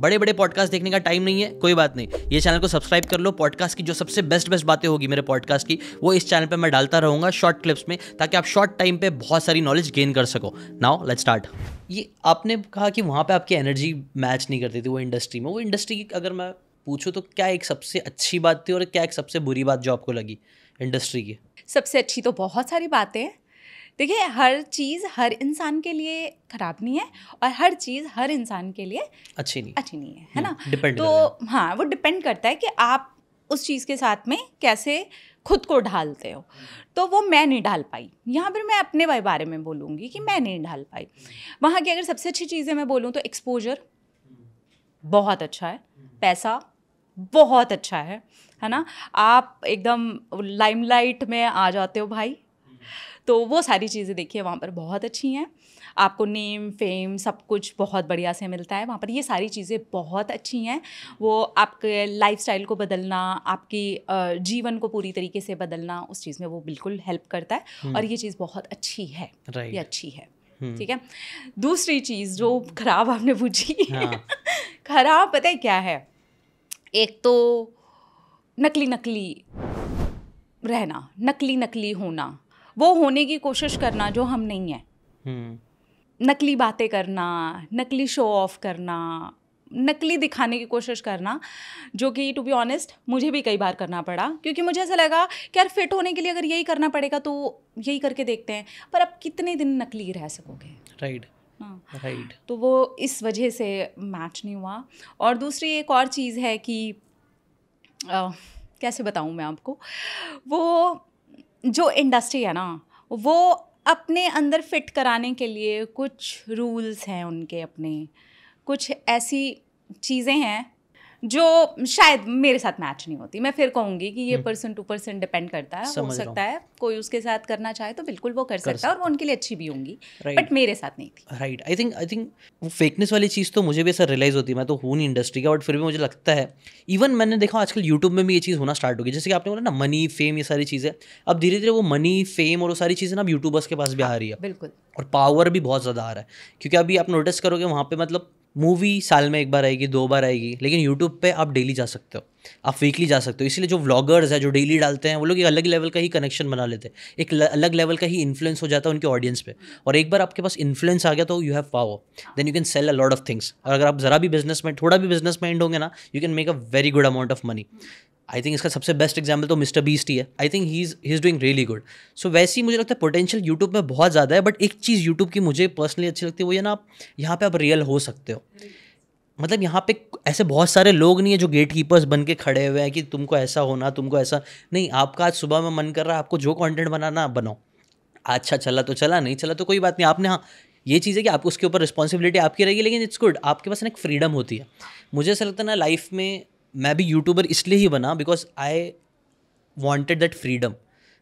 बड़े बड़े पॉडकास्ट देखने का टाइम नहीं है कोई बात नहीं ये चैनल को सब्सक्राइब कर लो पॉडकास्ट की जो सबसे बेस्ट बेस्ट बातें होगी मेरे पॉडकास्ट की वो इस चैनल पर मैं डालता रहूँगा शॉर्ट क्लिप्स में ताकि आप शॉर्ट टाइम पर बहुत सारी नॉलेज गेन कर सको नाउ लेट स्टार्ट ये आपने कहा कि वहाँ पर आपकी एनर्जी मैच नहीं करती थी वो इंडस्ट्री में वो इंडस्ट्री की अगर मैं पूछूँ तो क्या एक सबसे अच्छी बात थी और क्या एक सबसे बुरी बात जो आपको लगी इंडस्ट्री की सबसे अच्छी तो बहुत सारी बातें हैं देखिए हर चीज़ हर इंसान के लिए ख़राब नहीं है और हर चीज़ हर इंसान के लिए अच्छी नहीं अच्छी नहीं है है ना डिपेंड हम्म, तो हाँ वो डिपेंड करता है कि आप उस चीज़ के साथ में कैसे खुद को ढालते हो तो वो मैं नहीं ढाल पाई यहाँ पर मैं अपने बारे में बोलूँगी कि मैं नहीं ढाल पाई वहाँ की अगर सबसे अच्छी चीज़ें मैं बोलूँ तो एक्सपोजर बहुत अच्छा है पैसा बहुत अच्छा है है ना आप एकदम लाइमलाइट में आ जाते हो भाई तो वो सारी चीज़ें देखिए वहाँ पर बहुत अच्छी हैं आपको नेम फेम सब कुछ बहुत बढ़िया से मिलता है वहाँ पर ये सारी चीज़ें बहुत अच्छी हैं वो आपके लाइफ को बदलना आपकी जीवन को पूरी तरीके से बदलना उस चीज़ में वो बिल्कुल हेल्प करता है और ये चीज़ बहुत अच्छी है ये अच्छी है ठीक है दूसरी चीज़ जो खराब आपने पूछी हाँ। खराब पता है क्या है एक तो नकली नकली रहना नकली नकली होना वो होने की कोशिश करना जो हम नहीं हैं हम्म। नकली बातें करना नकली शो ऑफ करना नकली दिखाने की कोशिश करना जो कि टू बी ऑनेस्ट मुझे भी कई बार करना पड़ा क्योंकि मुझे ऐसा लगा कि यार फिट होने के लिए अगर यही करना पड़ेगा तो यही करके देखते हैं पर अब कितने दिन नकली रह सकोगे राइट right. हाँ। right. तो वो इस वजह से मैच नहीं हुआ और दूसरी एक और चीज़ है कि आ, कैसे बताऊँ मैं आपको वो जो इंडस्ट्री है ना वो अपने अंदर फिट कराने के लिए कुछ रूल्स हैं उनके अपने कुछ ऐसी चीज़ें हैं जो शायद मेरे साथ मैच नहीं होती मैं फिर कहूंगी कि ये पर्सन टू पर्सन डिपेंड करता है हो सकता है कोई उसके साथ करना चाहे तो बिल्कुल वो कर, कर सकता है और वो उनके लिए अच्छी भी होंगी बट मेरे साथ नहीं थी right I think I think वो फेकनेस वाली चीज़ तो मुझे भी ऐसा रियलाइज़ होती है मैं तो हूँ नहीं इंडस्ट्री का बट फिर भी मुझे लगता है इवन मैंने देखा आजकल यूट्यूब में भी ये चीज़ होना स्टार्ट होगी जैसे कि आपने बोला ना मनी फेम ये सारी चीज़ें अब धीरे धीरे वो मनी फेम और वो सारी चीज़ें ना अब यूट्यूबर्स के पास भी आ हाँ, रही है बिल्कुल और पावर भी बहुत ज़्यादा आ रहा है क्योंकि अभी आप नोटिस करोगे वहाँ पे मतलब मूवी साल में एक बार आएगी दो बार आएगी लेकिन यूट्यूब पे आप डेली जा सकते हो आप वीकली जा सकते हो इसलिए जो व्लॉगर्स है जो डेली डालते हैं वो लोग एक अलग लेवल का ही कनेक्शन बना लेते हैं एक अलग लेवल का ही इन्फ्लुएंस हो जाता है उनके ऑडियंस पे और एक बार आपके पास इन्फ्लुएंस आ गया तो you have power then you can sell a lot of things और अगर आप ज़रा भी बिजनेस में थोड़ा भी बिजनेस माइंड होंगे ना you can make a very good amount of money I think इसका सबसे बेस्ट एग्जाम्पल तो मिस्टर बीस्ट ही है I think he is he is doing really good so वैसे ही मुझे लगता है पोटेंशियल यूट्यूब में बहुत ज़्यादा है बट एक चीज़ यूट्यूब की मुझे पर्सनली अच्छी लगती है वो ये ना आप यहाँ पे आप रियल हो सकते हो मतलब यहाँ पे ऐसे बहुत सारे लोग नहीं है जो गेट कीपर्स बन के खड़े हुए हैं कि तुमको ऐसा होना तुमको ऐसा नहीं आपका आज सुबह में मन कर रहा है आपको जो कॉन्टेंट बनाना बनाओ अच्छा चला तो चला नहीं चला तो कोई बात नहीं आपने हाँ ये चीज़ है कि आपको उसके ऊपर रिस्पॉन्सिबिलिटी आपकी रहेगी लेकिन इट्स गुड आपके पास ना एक फ्रीडम होती है मुझे ऐसा लगता है ना लाइफ में मैं भी यूट्यूबर इसलिए ही बना because I wanted that freedom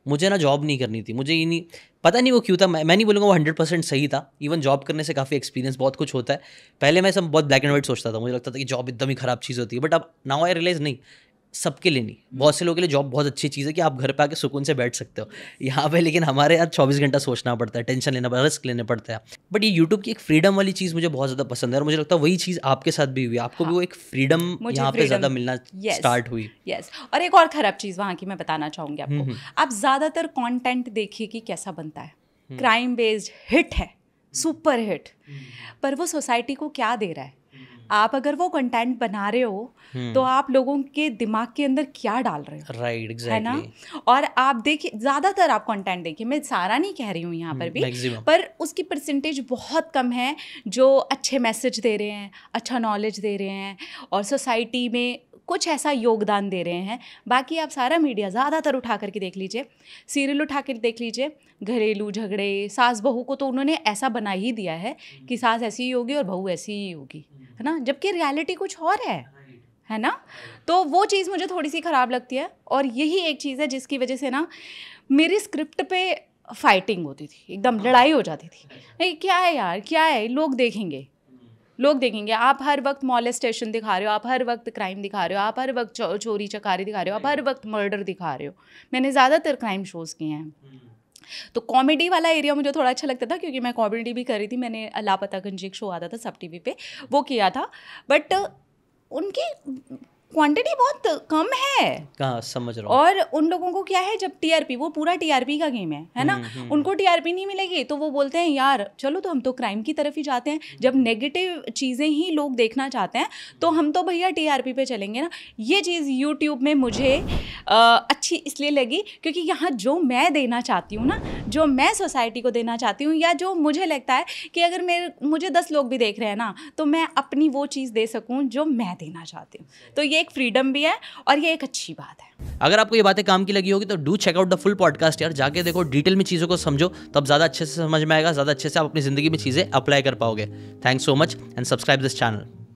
मुझे ना जॉब नहीं करनी थी मुझे ये नहीं पता नहीं वो क्यों था मैं मैं नहीं बोलूँगा वो हंड्रेड परसेंट सही था इवन जॉब करने से काफ़ी एक्सपीरियंस बहुत कुछ होता है पहले मैं सब बहुत ब्लैक एंड वाइट सोचता था मुझे लगता था कि जॉब एकदम ही खराब चीज़ होती है बट अब नाउ आई रियलाइज़ नहीं सबके लिए नहीं बहुत से लोगों के लिए जॉब बहुत अच्छी चीज़ है कि आप घर पे आके सुकून से बैठ सकते हो यहाँ पे लेकिन हमारे यहाँ चौबीस घंटा सोचना पड़ता है टेंशन लेना पड़ता है रिस्क लेने पड़ता है बट ये यूट्यूब की एक फ्रीडम वाली चीज़ मुझे बहुत ज़्यादा पसंद है और मुझे लगता है वही चीज़ आपके साथ भी हुई आपको हाँ, भी वो एक फ्रीडम यहाँ पे ज़्यादा मिलना स्टार्ट हुई यस और एक और ख़राब चीज़ वहाँ की मैं बताना चाहूँगी आपको हम्म, हम्म। आप ज़्यादातर कॉन्टेंट देखिए कि कैसा बनता है क्राइम बेस्ड हिट है सुपर हिट हम्म। पर वो सोसाइटी को क्या दे रहा है आप अगर वो कंटेंट बना रहे हो हम्म। तो आप लोगों के दिमाग के अंदर क्या डाल रहे हो राइट right, exactly. है ना और आप देखिए ज़्यादातर आप कंटेंट देखिए मैं सारा नहीं कह रही हूँ यहाँ पर हम्म, भी Maximum. पर उसकी परसेंटेज बहुत कम है जो अच्छे मैसेज दे रहे हैं अच्छा नॉलेज दे रहे हैं और सोसाइटी में कुछ ऐसा योगदान दे रहे हैं बाकी आप सारा मीडिया ज़्यादातर उठा करके देख लीजिए सीरियल उठा कर देख लीजिए घरेलू झगड़े सास बहू को तो उन्होंने ऐसा बना ही दिया है कि सास ऐसी ही होगी और बहू ऐसी ही होगी है ना जबकि रियलिटी कुछ और है है ना तो वो चीज़ मुझे थोड़ी सी ख़राब लगती है और यही एक चीज़ है जिसकी वजह से ना मेरी स्क्रिप्ट पे फाइटिंग होती थी एकदम हाँ। लड़ाई हो जाती थी नहीं अच्छा। क्या है यार क्या है लोग देखेंगे हम्म। लोग देखेंगे आप हर वक्त स्टेशन दिखा रहे हो आप हर वक्त क्राइम दिखा रहे हो आप हर वक्त चोरी चकारी दिखा रहे हो आप हर वक्त मर्डर दिखा रहे हो मैंने ज़्यादातर क्राइम शोज़ किए हैं हम्म। तो कॉमेडी वाला एरिया मुझे थोड़ा अच्छा लगता था क्योंकि मैं कॉमेडी भी कर रही थी मैंने लापता गंजी एक शो आता था सब वी पर वो किया था बट उनकी क्वांटिटी बहुत कम है समझ रहा और उन लोगों को क्या है जब टीआरपी वो पूरा टीआरपी का गेम है है ना हम्म, हम्म, उनको टीआरपी हम्म। नहीं मिलेगी तो वो बोलते हैं यार चलो तो हम तो क्राइम की तरफ ही जाते हैं जब नेगेटिव चीज़ें ही लोग देखना चाहते हैं तो हम तो भैया टीआरपी पे चलेंगे ना ये चीज़ यूट्यूब में मुझे आ, अच्छी इसलिए लगी क्योंकि यहाँ जो मैं देना चाहती हूँ ना जो मैं सोसाइटी को देना चाहती हूँ या जो मुझे लगता है कि अगर मेरे मुझे दस लोग भी देख रहे हैं ना तो मैं अपनी वो चीज़ दे सकूँ जो मैं देना चाहती हूँ तो ये एक फ्रीडम भी है और ये एक अच्छी बात है अगर आपको ये बातें काम की लगी होगी तो do check out the full podcast यार जाके देखो डिटेल में चीज़ों को समझो तब ज़्यादा अच्छे से समझ में आएगा ज़्यादा अच्छे से आप अपनी ज़िंदगी में चीज़ें अप्लाई कर पाओगे thanks so much and subscribe this channel